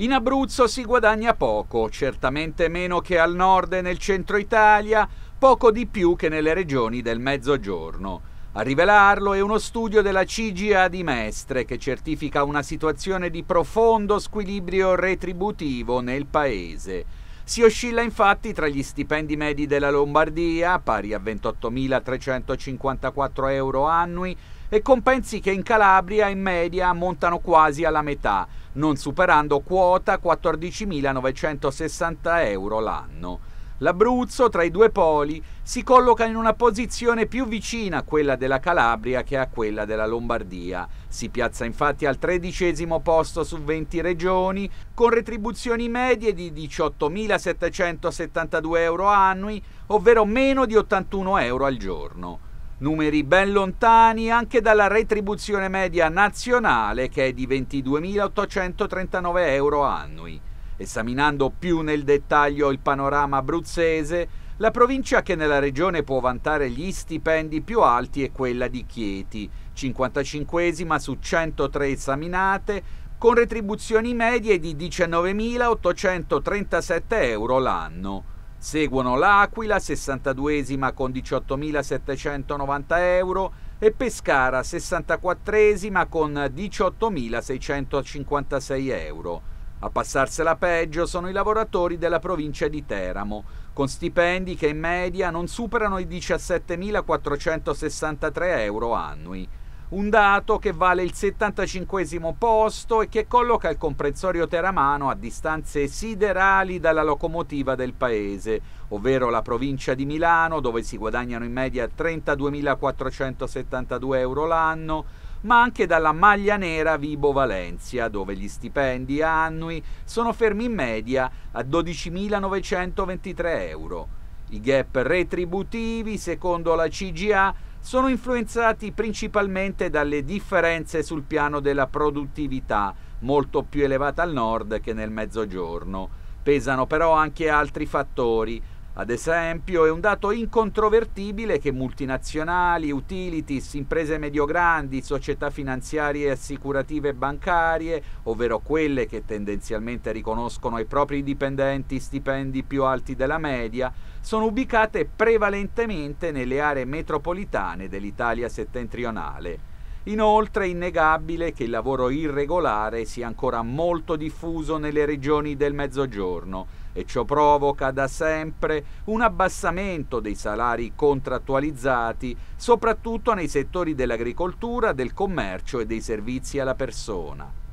In Abruzzo si guadagna poco, certamente meno che al nord e nel centro Italia, poco di più che nelle regioni del Mezzogiorno. A rivelarlo è uno studio della CGA di Mestre che certifica una situazione di profondo squilibrio retributivo nel paese. Si oscilla infatti tra gli stipendi medi della Lombardia, pari a 28.354 euro annui, e compensi che in Calabria in media montano quasi alla metà, non superando quota 14.960 euro l'anno. L'Abruzzo, tra i due poli, si colloca in una posizione più vicina a quella della Calabria che a quella della Lombardia. Si piazza infatti al tredicesimo posto su 20 regioni, con retribuzioni medie di 18.772 euro annui, ovvero meno di 81 euro al giorno. Numeri ben lontani anche dalla retribuzione media nazionale che è di 22.839 euro annui. Esaminando più nel dettaglio il panorama abruzzese, la provincia che nella regione può vantare gli stipendi più alti è quella di Chieti, 55 esima su 103 esaminate, con retribuzioni medie di 19.837 euro l'anno. Seguono l'Aquila, 62 esima con 18.790 euro, e Pescara, 64 esima con 18.656 euro. A passarsela peggio sono i lavoratori della provincia di Teramo, con stipendi che in media non superano i 17.463 euro annui. Un dato che vale il 75 posto e che colloca il comprensorio teramano a distanze siderali dalla locomotiva del paese, ovvero la provincia di Milano, dove si guadagnano in media 32.472 euro l'anno, ma anche dalla maglia nera Vibo Valencia, dove gli stipendi annui sono fermi in media a 12.923 euro. I gap retributivi, secondo la CGA, sono influenzati principalmente dalle differenze sul piano della produttività, molto più elevata al nord che nel mezzogiorno. Pesano però anche altri fattori, ad esempio, è un dato incontrovertibile che multinazionali, utilities, imprese medio-grandi, società finanziarie, e assicurative bancarie, ovvero quelle che tendenzialmente riconoscono ai propri dipendenti stipendi più alti della media, sono ubicate prevalentemente nelle aree metropolitane dell'Italia settentrionale. Inoltre è innegabile che il lavoro irregolare sia ancora molto diffuso nelle regioni del Mezzogiorno e ciò provoca da sempre un abbassamento dei salari contrattualizzati, soprattutto nei settori dell'agricoltura, del commercio e dei servizi alla persona.